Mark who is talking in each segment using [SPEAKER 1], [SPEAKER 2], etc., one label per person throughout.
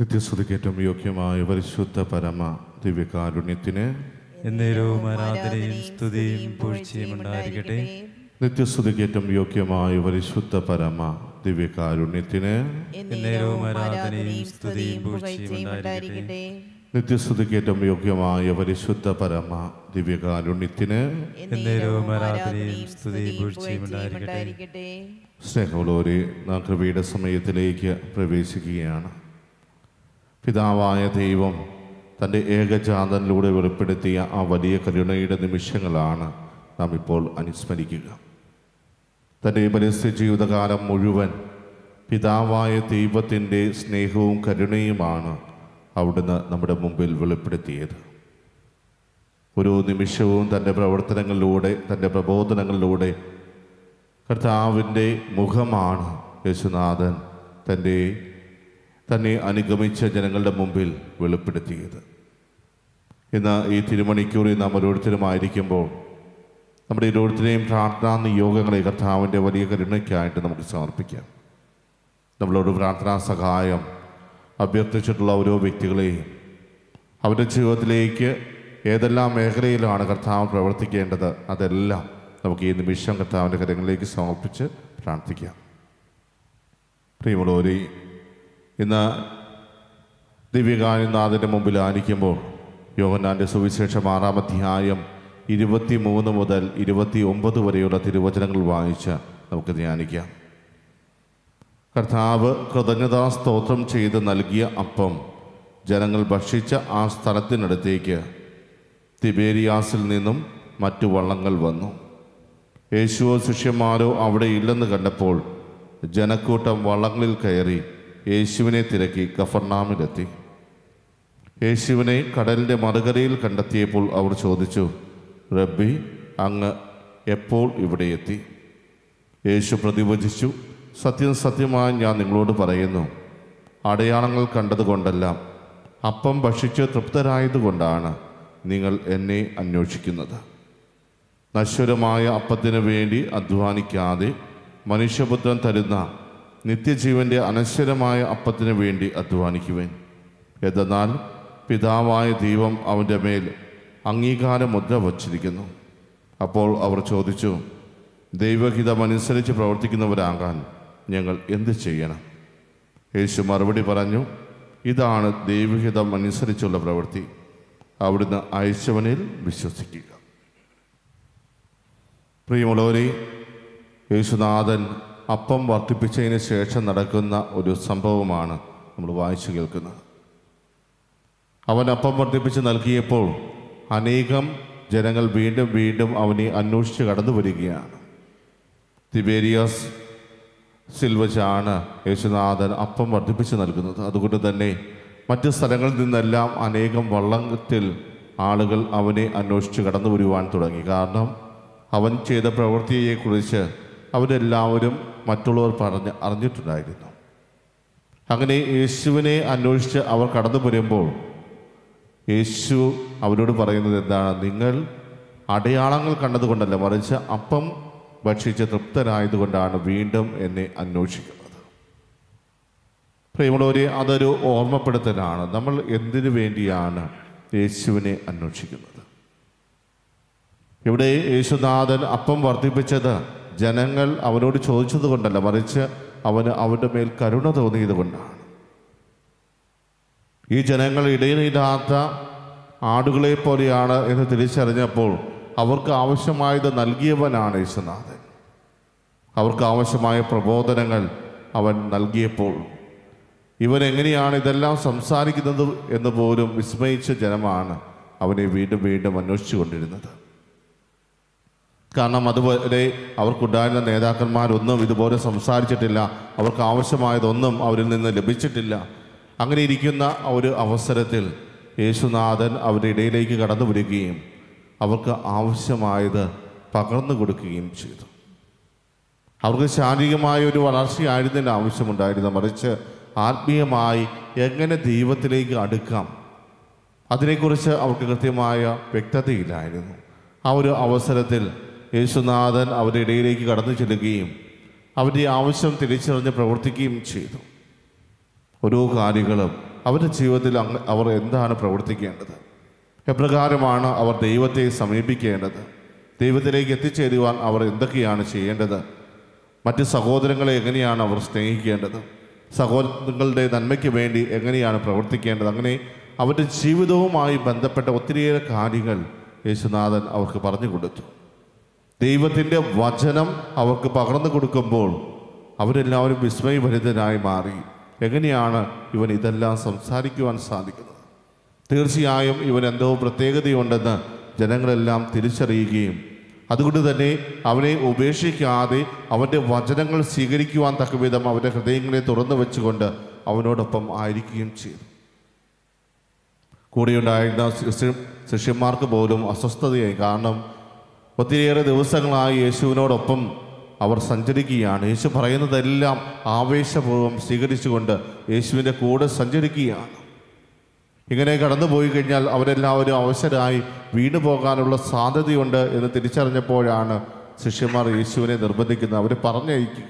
[SPEAKER 1] നിത്യസ്തുതിക്കേറ്റവും യോഗ്യമായ പരിശുദ്ധ പരമ ദിവ്യകാരുണ്യത്തിന് എന്നേരവും ആരാധനയും സ്തുതിയും പൂഴ്ചയും ഉണ്ടായിരിക്കട്ടെ നിത്യസ്തുതിക്കേറ്റവും യോഗ്യമായ പരിശുദ്ധ പരമ ദിവ്യകാരുണ്യത്തിന് എന്നേരവും ആരാധനയും സ്തുതിയും പൂഴ്ചയും ഉണ്ടായിരിക്കട്ടെ നിത്യസ്തുതിക്കേറ്റവും യോഗ്യമായ പരിശുദ്ധ പരമ ദിവ്യകാരുണ്യത്തിന്
[SPEAKER 2] എന്നേരവും ആരാധനയും സ്തുതിയും പൂഴ്ചയും ഉണ്ടായിരിക്കട്ടെ
[SPEAKER 1] സ്നേഹമുള്ളവരെ നാം കൃപയുടെ സമയത്തിലേക്ക് പ്രവേശിക്കുകയാണ് പിതാവായ ദൈവം തൻ്റെ ഏകജാതനിലൂടെ വെളിപ്പെടുത്തിയ ആ വലിയ കരുണയുടെ നിമിഷങ്ങളാണ് നാം ഇപ്പോൾ അനുസ്മരിക്കുക തൻ്റെ മനുഷ്യ ജീവിതകാലം മുഴുവൻ പിതാവായ ദൈവത്തിൻ്റെ സ്നേഹവും കരുണയുമാണ് അവിടുന്ന് നമ്മുടെ മുമ്പിൽ വെളിപ്പെടുത്തിയത് ഓരോ നിമിഷവും തൻ്റെ പ്രവർത്തനങ്ങളിലൂടെ തൻ്റെ പ്രബോധനങ്ങളിലൂടെ കർത്താവിൻ്റെ മുഖമാണ് യേശുനാഥൻ തൻ്റെ തന്നെ അനുഗമിച്ച ജനങ്ങളുടെ മുമ്പിൽ വെളിപ്പെടുത്തിയത് ഇന്ന് ഈ തിരുമണിക്കൂറിൽ നാം ഓരോരുത്തരും ആയിരിക്കുമ്പോൾ നമ്മുടെ ഓരോരുത്തരെയും പ്രാർത്ഥനാ നിയോഗങ്ങളെ കർത്താവിൻ്റെ വലിയ കരുണയ്ക്കായിട്ട് നമുക്ക് സമർപ്പിക്കാം നമ്മളോട് പ്രാർത്ഥനാ സഹായം അഭ്യർത്ഥിച്ചിട്ടുള്ള ഓരോ വ്യക്തികളെയും അവരുടെ ജീവിതത്തിലേക്ക് ഏതെല്ലാം മേഖലയിലാണ് കർത്താവ് പ്രവർത്തിക്കേണ്ടത് അതെല്ലാം നമുക്ക് ഈ നിമിഷം കർത്താവിൻ്റെ കരങ്ങളിലേക്ക് സമർപ്പിച്ച് പ്രാർത്ഥിക്കാം പ്രിയമുള്ളവരെയും ഇന്ന് നാഥൻ്റെ മുമ്പിൽ ആനിക്കുമ്പോൾ യോഹന്നാൻ്റെ സുവിശേഷം ആറാം അധ്യായം ഇരുപത്തി മൂന്ന് മുതൽ ഇരുപത്തി ഒമ്പത് വരെയുള്ള തിരുവചനങ്ങൾ വായിച്ച് നമുക്ക് ധ്യാനിക്കാം കർത്താവ് കൃതജ്ഞതാ സ്തോത്രം ചെയ്ത് നൽകിയ അപ്പം ജനങ്ങൾ ഭക്ഷിച്ച ആ സ്ഥലത്തിനടുത്തേക്ക് തിബേരിയാസിൽ നിന്നും മറ്റു വള്ളങ്ങൾ വന്നു യേശുവോ ശിഷ്യന്മാരോ അവിടെ ഇല്ലെന്ന് കണ്ടപ്പോൾ ജനക്കൂട്ടം വള്ളങ്ങളിൽ കയറി യേശുവിനെ തിരക്കി കഫർണാമിലെത്തി യേശുവിനെ കടലിൻ്റെ മറുകരയിൽ കണ്ടെത്തിയപ്പോൾ അവർ ചോദിച്ചു റബ്ബി അങ്ങ് എപ്പോൾ ഇവിടെ എത്തി യേശു പ്രതിവചിച്ചു സത്യം സത്യമായി ഞാൻ നിങ്ങളോട് പറയുന്നു അടയാളങ്ങൾ കണ്ടതുകൊണ്ടല്ല അപ്പം ഭക്ഷിച്ച് തൃപ്തരായതുകൊണ്ടാണ് നിങ്ങൾ എന്നെ അന്വേഷിക്കുന്നത് നശ്വരമായ അപ്പത്തിനു വേണ്ടി അധ്വാനിക്കാതെ മനുഷ്യപുത്രൻ തരുന്ന നിത്യജീവന്റെ അനശ്വരമായ അപ്പത്തിനു വേണ്ടി അധ്വാനിക്കുവേൻ എന്തെന്നാൽ പിതാവായ ദൈവം അവൻ്റെ മേൽ അംഗീകാരം മുദ്ര വച്ചിരിക്കുന്നു അപ്പോൾ അവർ ചോദിച്ചു ദൈവഹിതമനുസരിച്ച് പ്രവർത്തിക്കുന്നവരാകാൻ ഞങ്ങൾ എന്ത് ചെയ്യണം യേശു മറുപടി പറഞ്ഞു ഇതാണ് ദൈവഹിതം അനുസരിച്ചുള്ള പ്രവൃത്തി അവിടുന്ന് അയച്ചവനിൽ വിശ്വസിക്കുക പ്രിയമുള്ളവരെ യേശുനാഥൻ അപ്പം വർദ്ധിപ്പിച്ചതിന് ശേഷം നടക്കുന്ന ഒരു സംഭവമാണ് നമ്മൾ വായിച്ചു കേൾക്കുന്നത് അവൻ അപ്പം വർദ്ധിപ്പിച്ച് നൽകിയപ്പോൾ അനേകം ജനങ്ങൾ വീണ്ടും വീണ്ടും അവനെ അന്വേഷിച്ച് കടന്നു വരികയാണ് തിബേരിയസ് സിൽ യേശുനാഥൻ അപ്പം വർദ്ധിപ്പിച്ച് നൽകുന്നത് അതുകൊണ്ട് തന്നെ മറ്റ് സ്ഥലങ്ങളിൽ നിന്നെല്ലാം അനേകം വള്ളത്തിൽ ആളുകൾ അവനെ അന്വേഷിച്ച് കടന്നു വരുവാൻ തുടങ്ങി കാരണം അവൻ ചെയ്ത പ്രവൃത്തിയെക്കുറിച്ച് അവരെല്ലാവരും മറ്റുള്ളവർ പറഞ്ഞ് അറിഞ്ഞിട്ടുണ്ടായിരുന്നു അങ്ങനെ യേശുവിനെ അന്വേഷിച്ച് അവർ കടന്നു പോരുമ്പോൾ യേശു അവരോട് പറയുന്നത് എന്താണ് നിങ്ങൾ അടയാളങ്ങൾ കണ്ടതുകൊണ്ടല്ല മറിച്ച് അപ്പം ഭക്ഷിച്ച് തൃപ്തരായതുകൊണ്ടാണ് വീണ്ടും എന്നെ അന്വേഷിക്കുന്നത് പ്രിയമുള്ളവരെ അതൊരു ഓർമ്മപ്പെടുത്തലാണ് നമ്മൾ എന്തിനു വേണ്ടിയാണ് യേശുവിനെ അന്വേഷിക്കുന്നത് ഇവിടെ യേശുനാഥൻ അപ്പം വർദ്ധിപ്പിച്ചത് ജനങ്ങൾ അവനോട് ചോദിച്ചത് കൊണ്ടല്ല മറിച്ച് അവന് അവൻ്റെ മേൽ കരുണ തോന്നിയത് കൊണ്ടാണ് ഈ ജനങ്ങൾ ഇടയിലില്ലാത്ത ആടുകളെ പോലെയാണ് എന്ന് തിരിച്ചറിഞ്ഞപ്പോൾ അവർക്ക് ആവശ്യമായത് നൽകിയവനാണ് യേശുനാഥൻ അവർക്ക് ആവശ്യമായ പ്രബോധനങ്ങൾ അവൻ നൽകിയപ്പോൾ ഇവൻ എങ്ങനെയാണ് ഇതെല്ലാം സംസാരിക്കുന്നത് എന്ന് പോലും വിസ്മയിച്ച ജനമാണ് അവനെ വീണ്ടും വീണ്ടും അന്വേഷിച്ചു കൊണ്ടിരുന്നത് കാരണം അതുപോലെ അവർക്കുണ്ടായിരുന്ന നേതാക്കന്മാരൊന്നും ഇതുപോലെ സംസാരിച്ചിട്ടില്ല അവർക്ക് ആവശ്യമായതൊന്നും അവരിൽ നിന്ന് ലഭിച്ചിട്ടില്ല അങ്ങനെ ഇരിക്കുന്ന ഒരു അവസരത്തിൽ യേശുനാഥൻ അവരുടെ ഇടയിലേക്ക് കടന്നു വരികയും അവർക്ക് ആവശ്യമായത് പകർന്നു കൊടുക്കുകയും ചെയ്തു അവർക്ക് ശാരീരികമായ ഒരു വളർച്ചയായിരുന്നില്ല ആവശ്യമുണ്ടായിരുന്നു മറിച്ച് ആത്മീയമായി എങ്ങനെ ദൈവത്തിലേക്ക് അടുക്കാം അതിനെക്കുറിച്ച് അവർക്ക് കൃത്യമായ വ്യക്തതയില്ലായിരുന്നു ആ ഒരു അവസരത്തിൽ യേശുനാഥൻ അവരുടെ ഇടയിലേക്ക് കടന്നു ചെല്ലുകയും അവരുടെ ആവശ്യം തിരിച്ചറിഞ്ഞ് പ്രവർത്തിക്കുകയും ചെയ്തു ഓരോ കാര്യങ്ങളും അവരുടെ ജീവിതത്തിൽ അവർ എന്താണ് പ്രവർത്തിക്കേണ്ടത് എപ്രകാരമാണ് അവർ ദൈവത്തെ സമീപിക്കേണ്ടത് ദൈവത്തിലേക്ക് എത്തിച്ചേരുവാൻ അവർ എന്തൊക്കെയാണ് ചെയ്യേണ്ടത് മറ്റ് സഹോദരങ്ങളെ എങ്ങനെയാണ് അവർ സ്നേഹിക്കേണ്ടത് സഹോദരങ്ങളുടെ നന്മയ്ക്ക് വേണ്ടി എങ്ങനെയാണ് പ്രവർത്തിക്കേണ്ടത് അങ്ങനെ അവരുടെ ജീവിതവുമായി ബന്ധപ്പെട്ട ഒത്തിരിയേറെ കാര്യങ്ങൾ യേശുനാഥൻ അവർക്ക് പറഞ്ഞു കൊടുത്തു ദൈവത്തിൻ്റെ വചനം അവർക്ക് പകർന്നു കൊടുക്കുമ്പോൾ അവരെല്ലാവരും വിസ്മയഭരിതരായി മാറി എങ്ങനെയാണ് ഇവൻ ഇതെല്ലാം സംസാരിക്കുവാൻ സാധിക്കുന്നത് തീർച്ചയായും ഇവൻ എന്തോ പ്രത്യേകതയുണ്ടെന്ന് ജനങ്ങളെല്ലാം തിരിച്ചറിയുകയും അതുകൊണ്ട് തന്നെ അവനെ ഉപേക്ഷിക്കാതെ അവൻ്റെ വചനങ്ങൾ സ്വീകരിക്കുവാൻ വിധം അവൻ്റെ ഹൃദയങ്ങളെ തുറന്നു വെച്ചുകൊണ്ട് അവനോടൊപ്പം ആയിരിക്കുകയും ചെയ്തു കൂടെയുണ്ടായിരുന്ന ശിഷ്യന്മാർക്ക് പോലും അസ്വസ്ഥതയായി കാരണം ഒത്തിരിയേറെ ദിവസങ്ങളായി യേശുവിനോടൊപ്പം അവർ സഞ്ചരിക്കുകയാണ് യേശു പറയുന്നതെല്ലാം ആവേശപൂർവ്വം സ്വീകരിച്ചുകൊണ്ട് യേശുവിൻ്റെ കൂടെ സഞ്ചരിക്കുകയാണ് ഇങ്ങനെ കടന്നുപോയി കഴിഞ്ഞാൽ അവരെല്ലാവരും അവശരായി വീണു പോകാനുള്ള സാധ്യതയുണ്ട് എന്ന് തിരിച്ചറിഞ്ഞപ്പോഴാണ് ശിഷ്യന്മാർ യേശുവിനെ നിർബന്ധിക്കുന്നത് അവർ പറഞ്ഞയക്കുക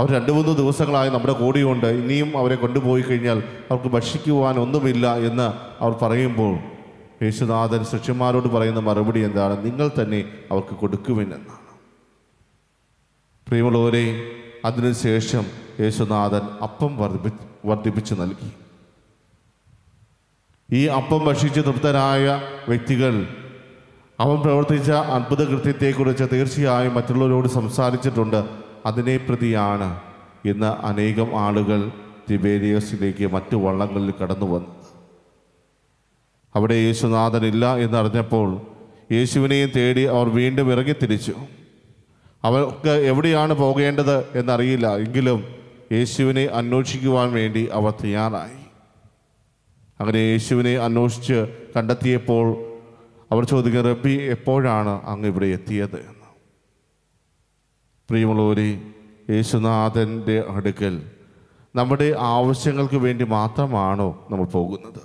[SPEAKER 1] അവർ രണ്ട് മൂന്ന് ദിവസങ്ങളായി നമ്മുടെ കൂടെയുണ്ട് ഇനിയും അവരെ കൊണ്ടുപോയി കഴിഞ്ഞാൽ അവർക്ക് ഭക്ഷിക്കുവാൻ ഒന്നുമില്ല എന്ന് അവർ പറയുമ്പോൾ യേശുനാഥൻ ശിഷ്യന്മാരോട് പറയുന്ന മറുപടി എന്താണ് നിങ്ങൾ തന്നെ അവർക്ക് കൊടുക്കുമെന്നാണ് പ്രിയമുള്ളവരെ അതിനുശേഷം യേശുനാഥൻ അപ്പം വർദ്ധിപ്പി വർദ്ധിപ്പിച്ചു നൽകി ഈ അപ്പം ഭക്ഷിച്ച് തൃപ്തരായ വ്യക്തികൾ അവൻ പ്രവർത്തിച്ച അത്ഭുത കൃത്യത്തെക്കുറിച്ച് തീർച്ചയായും മറ്റുള്ളവരോട് സംസാരിച്ചിട്ടുണ്ട് അതിനെ പ്രതിയാണ് ഇന്ന് അനേകം ആളുകൾ തിബേരിയസിലേക്ക് മറ്റു വള്ളങ്ങളിൽ കടന്നു വന്നു അവിടെ യേശുനാഥനില്ല എന്നറിഞ്ഞപ്പോൾ യേശുവിനെയും തേടി അവർ വീണ്ടും ഇറങ്ങി തിരിച്ചു അവർക്ക് എവിടെയാണ് പോകേണ്ടത് എന്നറിയില്ല എങ്കിലും യേശുവിനെ അന്വേഷിക്കുവാൻ വേണ്ടി അവർ തയ്യാറായി അങ്ങനെ യേശുവിനെ അന്വേഷിച്ച് കണ്ടെത്തിയപ്പോൾ അവർ ചോദിക്കുന്ന റബ്ബി എപ്പോഴാണ് അങ്ങ് ഇവിടെ എത്തിയത് എന്ന് പ്രിയമുള്ളവരെ യേശുനാഥൻ്റെ അടുക്കൽ നമ്മുടെ ആവശ്യങ്ങൾക്ക് വേണ്ടി മാത്രമാണോ നമ്മൾ പോകുന്നത്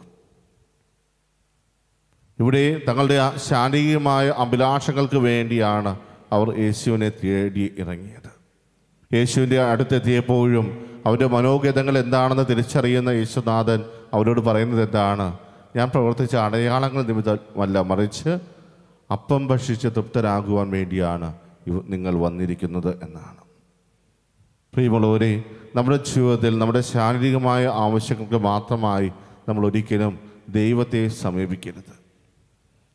[SPEAKER 1] ഇവിടെ തങ്ങളുടെ ശാരീരികമായ അഭിലാഷങ്ങൾക്ക് വേണ്ടിയാണ് അവർ യേശുവിനെ തേടി ഇറങ്ങിയത് യേശുവിൻ്റെ അടുത്തെത്തിയപ്പോഴും അവരുടെ മനോഗതങ്ങൾ എന്താണെന്ന് തിരിച്ചറിയുന്ന യേശുനാഥൻ അവരോട് പറയുന്നത് എന്താണ് ഞാൻ പ്രവർത്തിച്ച അടയാളങ്ങൾ നിമിത്തമല്ല മറിച്ച് അപ്പം ഭക്ഷിച്ച് തൃപ്തരാകുവാൻ വേണ്ടിയാണ് നിങ്ങൾ വന്നിരിക്കുന്നത് എന്നാണ് പ്രിയമുള്ളവരെ നമ്മുടെ ജീവിതത്തിൽ നമ്മുടെ ശാരീരികമായ ആവശ്യങ്ങൾക്ക് മാത്രമായി നമ്മൾ ഒരിക്കലും ദൈവത്തെ സമീപിക്കരുത്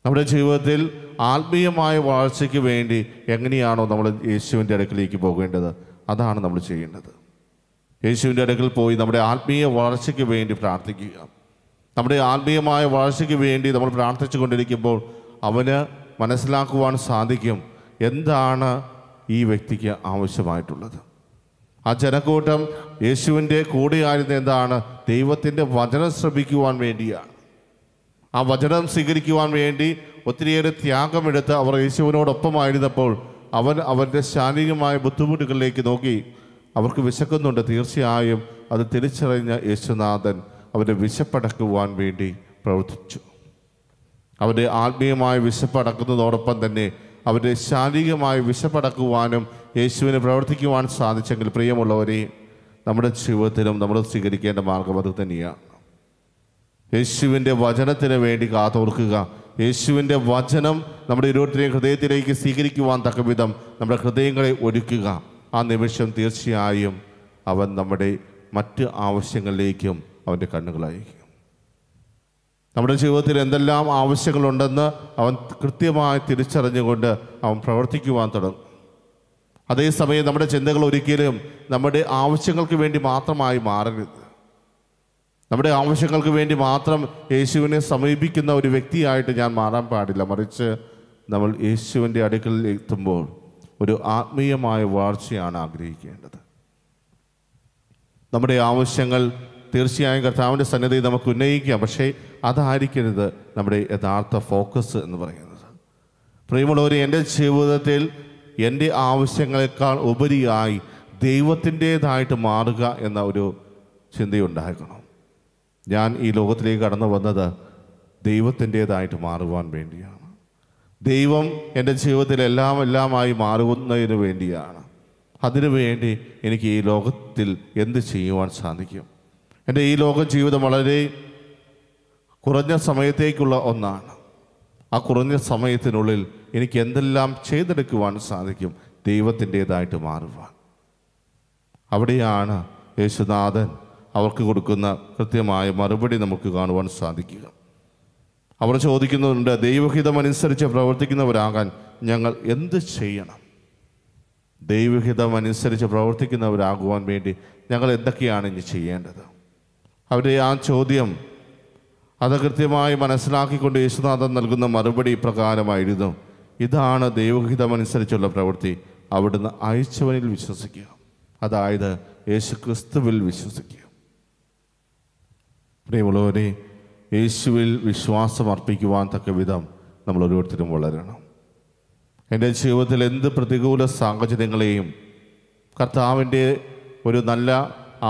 [SPEAKER 1] നമ്മുടെ ജീവിതത്തിൽ ആത്മീയമായ വളർച്ചയ്ക്ക് വേണ്ടി എങ്ങനെയാണോ നമ്മൾ യേശുവിൻ്റെ അടുക്കിലേക്ക് പോകേണ്ടത് അതാണ് നമ്മൾ ചെയ്യേണ്ടത് യേശുവിൻ്റെ അടുക്കൽ പോയി നമ്മുടെ ആത്മീയ വളർച്ചയ്ക്ക് വേണ്ടി പ്രാർത്ഥിക്കുക നമ്മുടെ ആത്മീയമായ വളർച്ചയ്ക്ക് വേണ്ടി നമ്മൾ പ്രാർത്ഥിച്ചു കൊണ്ടിരിക്കുമ്പോൾ അവന് മനസ്സിലാക്കുവാൻ സാധിക്കും എന്താണ് ഈ വ്യക്തിക്ക് ആവശ്യമായിട്ടുള്ളത് ആ ജനക്കൂട്ടം യേശുവിൻ്റെ കൂടെയായിരുന്ന എന്താണ് ദൈവത്തിൻ്റെ വചനം ശ്രമിക്കുവാൻ വേണ്ടിയാണ് ആ വചനം സ്വീകരിക്കുവാൻ വേണ്ടി ഒത്തിരിയേറെ ത്യാഗമെടുത്ത് അവർ യേശുവിനോടൊപ്പമായിരുന്നപ്പോൾ അവൻ അവൻ്റെ ശാരീരികമായ ബുദ്ധിമുട്ടുകളിലേക്ക് നോക്കി അവർക്ക് വിശക്കുന്നുണ്ട് തീർച്ചയായും അത് തിരിച്ചറിഞ്ഞ യേശുനാഥൻ അവൻ്റെ വിശപ്പടക്കുവാൻ വേണ്ടി പ്രവർത്തിച്ചു അവൻ്റെ ആത്മീയമായ വിശപ്പടക്കുന്നതോടൊപ്പം തന്നെ അവൻ്റെ ശാരീരികമായ വിശപ്പടക്കുവാനും യേശുവിനെ പ്രവർത്തിക്കുവാൻ സാധിച്ചെങ്കിൽ പ്രിയമുള്ളവരെ നമ്മുടെ ജീവിതത്തിലും നമ്മൾ സ്വീകരിക്കേണ്ട മാർഗം അത് തന്നെയാണ് യേശുവിൻ്റെ വചനത്തിന് വേണ്ടി കാതോർക്കുക യേശുവിൻ്റെ വചനം നമ്മുടെ ഇരുപത്തിനെയും ഹൃദയത്തിലേക്ക് സ്വീകരിക്കുവാൻ വിധം നമ്മുടെ ഹൃദയങ്ങളെ ഒരുക്കുക ആ നിമിഷം തീർച്ചയായും അവൻ നമ്മുടെ മറ്റ് ആവശ്യങ്ങളിലേക്കും അവൻ്റെ കണ്ണുകളായിരിക്കും നമ്മുടെ ജീവിതത്തിൽ എന്തെല്ലാം ആവശ്യങ്ങളുണ്ടെന്ന് അവൻ കൃത്യമായി തിരിച്ചറിഞ്ഞുകൊണ്ട് അവൻ പ്രവർത്തിക്കുവാൻ തുടങ്ങും അതേസമയം നമ്മുടെ ചിന്തകൾ ഒരിക്കലും നമ്മുടെ ആവശ്യങ്ങൾക്ക് വേണ്ടി മാത്രമായി മാറരുത് നമ്മുടെ ആവശ്യങ്ങൾക്ക് വേണ്ടി മാത്രം യേശുവിനെ സമീപിക്കുന്ന ഒരു വ്യക്തിയായിട്ട് ഞാൻ മാറാൻ പാടില്ല മറിച്ച് നമ്മൾ യേശുവിൻ്റെ അടുക്കളിൽ എത്തുമ്പോൾ ഒരു ആത്മീയമായ വാഴ്ചയാണ് ആഗ്രഹിക്കേണ്ടത് നമ്മുടെ ആവശ്യങ്ങൾ തീർച്ചയായും കർത്താവിൻ്റെ സന്നദ്ധയിൽ നമുക്ക് ഉന്നയിക്കാം പക്ഷേ അതായിരിക്കരുത് നമ്മുടെ യഥാർത്ഥ ഫോക്കസ് എന്ന് പറയുന്നത് പ്രിയമുള്ളവർ എൻ്റെ ജീവിതത്തിൽ എൻ്റെ ആവശ്യങ്ങളെക്കാൾ ഉപരിയായി ദൈവത്തിൻ്റേതായിട്ട് മാറുക എന്ന ഒരു ചിന്തയുണ്ടാക്കണം ഞാൻ ഈ ലോകത്തിലേക്ക് കടന്നു വന്നത് ദൈവത്തിൻ്റെതായിട്ട് മാറുവാൻ വേണ്ടിയാണ് ദൈവം എൻ്റെ ജീവിതത്തിൽ എല്ലാം എല്ലാമായി മാറുന്നതിന് വേണ്ടിയാണ് അതിനുവേണ്ടി എനിക്ക് ഈ ലോകത്തിൽ എന്ത് ചെയ്യുവാൻ സാധിക്കും എൻ്റെ ഈ ലോക ജീവിതം വളരെ കുറഞ്ഞ സമയത്തേക്കുള്ള ഒന്നാണ് ആ കുറഞ്ഞ സമയത്തിനുള്ളിൽ എനിക്ക് എന്തെല്ലാം ചെയ്തെടുക്കുവാൻ സാധിക്കും ദൈവത്തിൻ്റെതായിട്ട് മാറുവാൻ അവിടെയാണ് യേശുനാഥൻ അവർക്ക് കൊടുക്കുന്ന കൃത്യമായ മറുപടി നമുക്ക് കാണുവാൻ സാധിക്കുക അവർ ചോദിക്കുന്നുണ്ട് ദൈവഹിതമനുസരിച്ച് പ്രവർത്തിക്കുന്നവരാകാൻ ഞങ്ങൾ എന്ത് ചെയ്യണം ദൈവഹിതമനുസരിച്ച് പ്രവർത്തിക്കുന്നവരാകുവാൻ വേണ്ടി ഞങ്ങൾ എന്തൊക്കെയാണ് ഇനി ചെയ്യേണ്ടത് അവരുടെ ആ ചോദ്യം അത് കൃത്യമായി മനസ്സിലാക്കിക്കൊണ്ട് യേശുനാഥൻ നൽകുന്ന മറുപടി പ്രകാരമായിരുന്നു ഇതാണ് ദൈവഹിതമനുസരിച്ചുള്ള പ്രവൃത്തി അവിടുന്ന് അയച്ചവനിൽ വിശ്വസിക്കുക അതായത് യേശുക്രിസ്തുവിൽ വിശ്വസിക്കുക പ്രിയമുള്ളവരെ യേശുവിൽ വിശ്വാസം അർപ്പിക്കുവാൻ തക്ക വിധം നമ്മൾ ഓരോരുത്തരും വളരണം എൻ്റെ ജീവിതത്തിൽ എന്ത് പ്രതികൂല സാഹചര്യങ്ങളെയും കർത്താവിൻ്റെ ഒരു നല്ല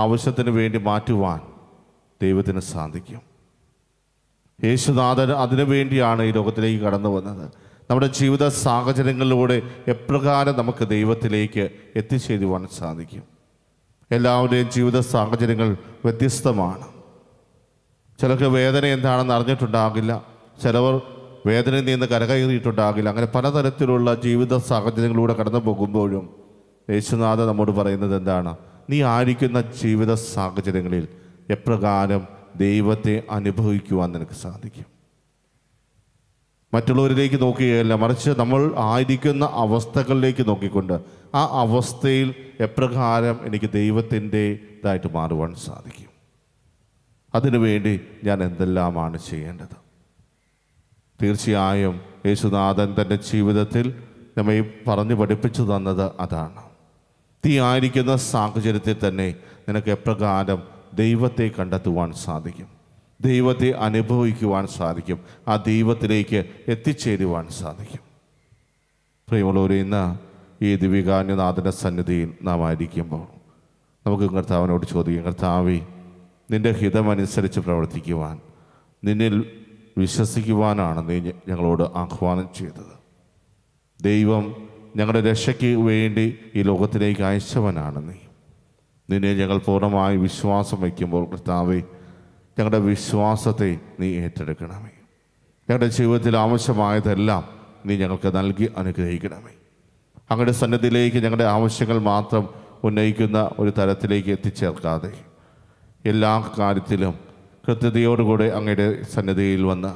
[SPEAKER 1] ആവശ്യത്തിന് വേണ്ടി മാറ്റുവാൻ ദൈവത്തിന് സാധിക്കും യേശുനാഥൻ അതിനു വേണ്ടിയാണ് ഈ ലോകത്തിലേക്ക് കടന്നു വന്നത് നമ്മുടെ ജീവിത സാഹചര്യങ്ങളിലൂടെ എപ്രകാരം നമുക്ക് ദൈവത്തിലേക്ക് എത്തിച്ചേരുവാൻ സാധിക്കും എല്ലാവരുടെയും ജീവിത സാഹചര്യങ്ങൾ വ്യത്യസ്തമാണ് ചിലർക്ക് വേദന എന്താണെന്ന് അറിഞ്ഞിട്ടുണ്ടാകില്ല ചിലവർ വേദനയിൽ നിന്ന് കരകയറിയിട്ടുണ്ടാകില്ല അങ്ങനെ പലതരത്തിലുള്ള ജീവിത സാഹചര്യങ്ങളിലൂടെ കടന്നു പോകുമ്പോഴും യേശുനാഥ നമ്മോട് പറയുന്നത് എന്താണ് നീ ആയിരിക്കുന്ന ജീവിത സാഹചര്യങ്ങളിൽ എപ്രകാരം ദൈവത്തെ അനുഭവിക്കുവാൻ നിനക്ക് സാധിക്കും മറ്റുള്ളവരിലേക്ക് നോക്കുകയല്ല മറിച്ച് നമ്മൾ ആയിരിക്കുന്ന അവസ്ഥകളിലേക്ക് നോക്കിക്കൊണ്ട് ആ അവസ്ഥയിൽ എപ്രകാരം എനിക്ക് ദൈവത്തിൻ്റെ ഇതായിട്ട് മാറുവാൻ സാധിക്കും അതിനുവേണ്ടി ഞാൻ എന്തെല്ലാമാണ് ചെയ്യേണ്ടത് തീർച്ചയായും യേശുനാഥൻ തൻ്റെ ജീവിതത്തിൽ നമ്മെ പറഞ്ഞു പഠിപ്പിച്ചു തന്നത് അതാണ് തീ ആയിരിക്കുന്ന സാഹചര്യത്തിൽ തന്നെ നിനക്ക് എപ്രകാരം ദൈവത്തെ കണ്ടെത്തുവാൻ സാധിക്കും ദൈവത്തെ അനുഭവിക്കുവാൻ സാധിക്കും ആ ദൈവത്തിലേക്ക് എത്തിച്ചേരുവാൻ സാധിക്കും പ്രിയമുള്ളവർ ഇന്ന് ഈ ദിവ്യകാന്യനാഥൻ്റെ സന്നിധിയിൽ നാം ആയിരിക്കുമ്പോൾ നമുക്ക് കർത്താവിനോട് ചോദിക്കാം കർത്താവേ നിൻ്റെ ഹിതമനുസരിച്ച് പ്രവർത്തിക്കുവാൻ നിന്നിൽ വിശ്വസിക്കുവാനാണ് നീ ഞങ്ങളോട് ആഹ്വാനം ചെയ്തത് ദൈവം ഞങ്ങളുടെ രക്ഷയ്ക്ക് വേണ്ടി ഈ ലോകത്തിലേക്ക് അയച്ചവനാണ് നീ നിന്നെ ഞങ്ങൾ പൂർണ്ണമായി വിശ്വാസം വയ്ക്കുമ്പോൾ കർത്താവെ ഞങ്ങളുടെ വിശ്വാസത്തെ നീ ഏറ്റെടുക്കണമേ ഞങ്ങളുടെ ജീവിതത്തിൽ ആവശ്യമായതെല്ലാം നീ ഞങ്ങൾക്ക് നൽകി അനുഗ്രഹിക്കണമേ അങ്ങയുടെ സന്നദ്ധിയിലേക്ക് ഞങ്ങളുടെ ആവശ്യങ്ങൾ മാത്രം ഉന്നയിക്കുന്ന ഒരു തരത്തിലേക്ക് എത്തിച്ചേർക്കാതെ എല്ലാ കാര്യത്തിലും കൃത്യതയോടുകൂടെ അങ്ങയുടെ സന്നിധിയിൽ വന്ന്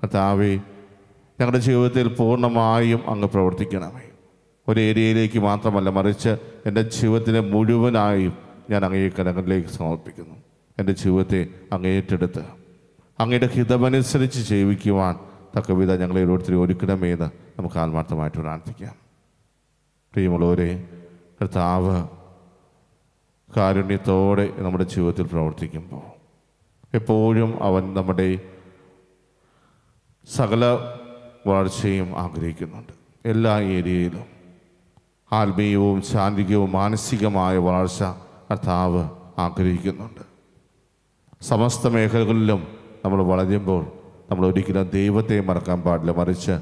[SPEAKER 1] കർത്താവേ ഞങ്ങളുടെ ജീവിതത്തിൽ പൂർണ്ണമായും അങ്ങ് പ്രവർത്തിക്കണമേ ഒരു ഏരിയയിലേക്ക് മാത്രമല്ല മറിച്ച് എൻ്റെ ജീവിതത്തിലെ മുഴുവനായും ഞാൻ അങ്ങയെ കരങ്ങളിലേക്ക് സമർപ്പിക്കുന്നു എൻ്റെ ജീവിതത്തെ അങ്ങേറ്റെടുത്ത് അങ്ങയുടെ ഹിതമനുസരിച്ച് ജീവിക്കുവാൻ തക്കവിധ ഞങ്ങളെ ഓരോരുത്തരും ഒരുക്കണമേന്ന് എന്ന് നമുക്ക് ആത്മാർത്ഥമായിട്ട് പ്രാർത്ഥിക്കാം പ്രിയമുള്ളവരെ കർത്താവ് കാരുണ്യത്തോടെ നമ്മുടെ ജീവിതത്തിൽ പ്രവർത്തിക്കുമ്പോൾ എപ്പോഴും അവൻ നമ്മുടെ സകല വളർച്ചയും ആഗ്രഹിക്കുന്നുണ്ട് എല്ലാ ഏരിയയിലും ആത്മീയവും ശാന്തികവും മാനസികമായ വളർച്ച കർത്താവ് ആഗ്രഹിക്കുന്നുണ്ട് സമസ്ത മേഖലകളിലും നമ്മൾ വളരുമ്പോൾ നമ്മൾ ഒരിക്കലും ദൈവത്തെ മറക്കാൻ പാടില്ല മറിച്ച്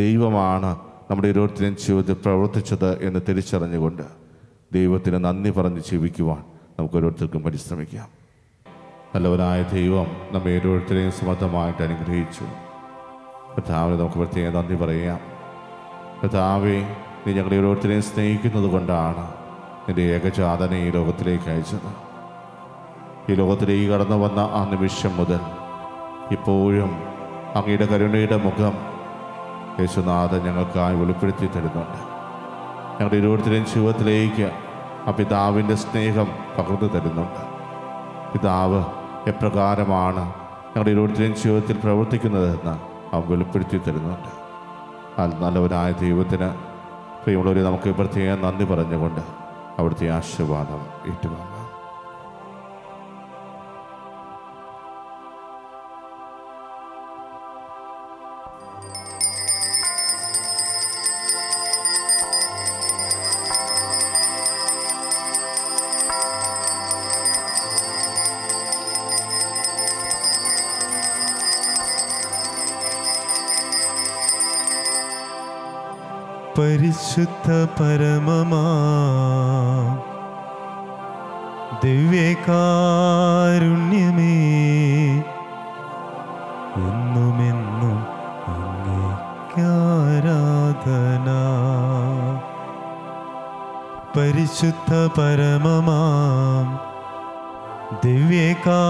[SPEAKER 1] ദൈവമാണ് നമ്മുടെ ഇരുപത്തിനും ജീവിതത്തിൽ പ്രവർത്തിച്ചത് എന്ന് തിരിച്ചറിഞ്ഞുകൊണ്ട് ദൈവത്തിന് നന്ദി പറഞ്ഞ് ജീവിക്കുവാൻ നമുക്ക് ഓരോരുത്തർക്കും പരിശ്രമിക്കാം നല്ലവനായ ദൈവം നമ്മെ ഓരോരുത്തരെയും സമർത്ഥമായിട്ട് അനുഗ്രഹിച്ചു കർത്താവിന് നമുക്ക് പ്രത്യേകം നന്ദി പറയാം കർത്താവെ നീ ഞങ്ങളെ ഓരോരുത്തരെയും സ്നേഹിക്കുന്നത് കൊണ്ടാണ് നിന്റെ ഏകജാതനെ ഈ ലോകത്തിലേക്ക് അയച്ചത് ഈ ലോകത്തിലേക്ക് കടന്നു വന്ന ആ നിമിഷം മുതൽ ഇപ്പോഴും അങ്ങയുടെ കരുണയുടെ മുഖം യേശുനാഥൻ ഞങ്ങൾക്കായി വെളിപ്പെടുത്തി തരുന്നുണ്ട് ഞങ്ങളുടെ ഇരുപത്തിനും ജീവിതത്തിലേക്ക് ആ പിതാവിൻ്റെ സ്നേഹം പകർന്നു തരുന്നുണ്ട് പിതാവ് എപ്രകാരമാണ് ഞങ്ങളുടെ ഇരുപത്തിനും ജീവിതത്തിൽ പ്രവർത്തിക്കുന്നതെന്ന് അവൻ വെളിപ്പെടുത്തി തരുന്നുണ്ട് അത് നല്ലവരായ ദൈവത്തിന് പ്രിയമുള്ളവരെ നമുക്ക് പ്രത്യേകം നന്ദി പറഞ്ഞുകൊണ്ട് അവിടുത്തെ ആശീർവാദം ഏറ്റുവാങ്ങാം പരിശുദ്ധ പരമമാ ദിവ്യകാരുണ്യമേ എന്നുമെന്നും അങ്ങേക്കാരാധന പരിശുദ്ധ പരമമാ ദിവ്യകാ